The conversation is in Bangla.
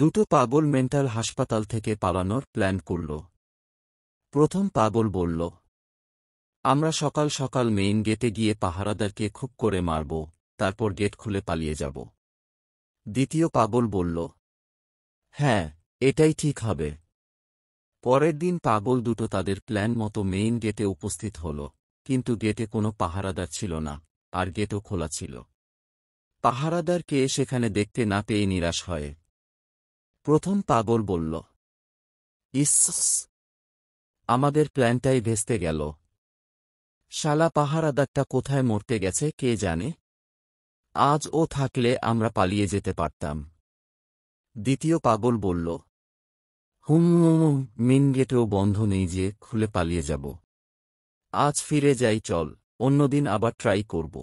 দুটো পাগল মেন্টাল হাসপাতাল থেকে পালানোর প্ল্যান করল প্রথম পাগল বলল আমরা সকাল সকাল মেইন গেটে গিয়ে পাহারাদারকে খুব করে মারব তারপর গেট খুলে পালিয়ে যাব দ্বিতীয় পাগল বলল হ্যাঁ এটাই ঠিক হবে পরের দিন পাগল দুটো তাদের প্ল্যান মতো মেইন গেটে উপস্থিত হল কিন্তু গেটে কোনো পাহারাদার ছিল না আর গেটও খোলা ছিল পাহারাদারকে সেখানে দেখতে না পেয়ে নিরাশ হয় প্রথম পাগল বলল ইস আমাদের প্ল্যানটাই ভেস্তে গেল শালা দাগটা কোথায় মরতে গেছে কে জানে আজ ও থাকলে আমরা পালিয়ে যেতে পারতাম দ্বিতীয় পাগল বলল হুম মিন গেটেও বন্ধ নেই যে খুলে পালিয়ে যাব আজ ফিরে যাই চল অন্যদিন আবার ট্রাই করব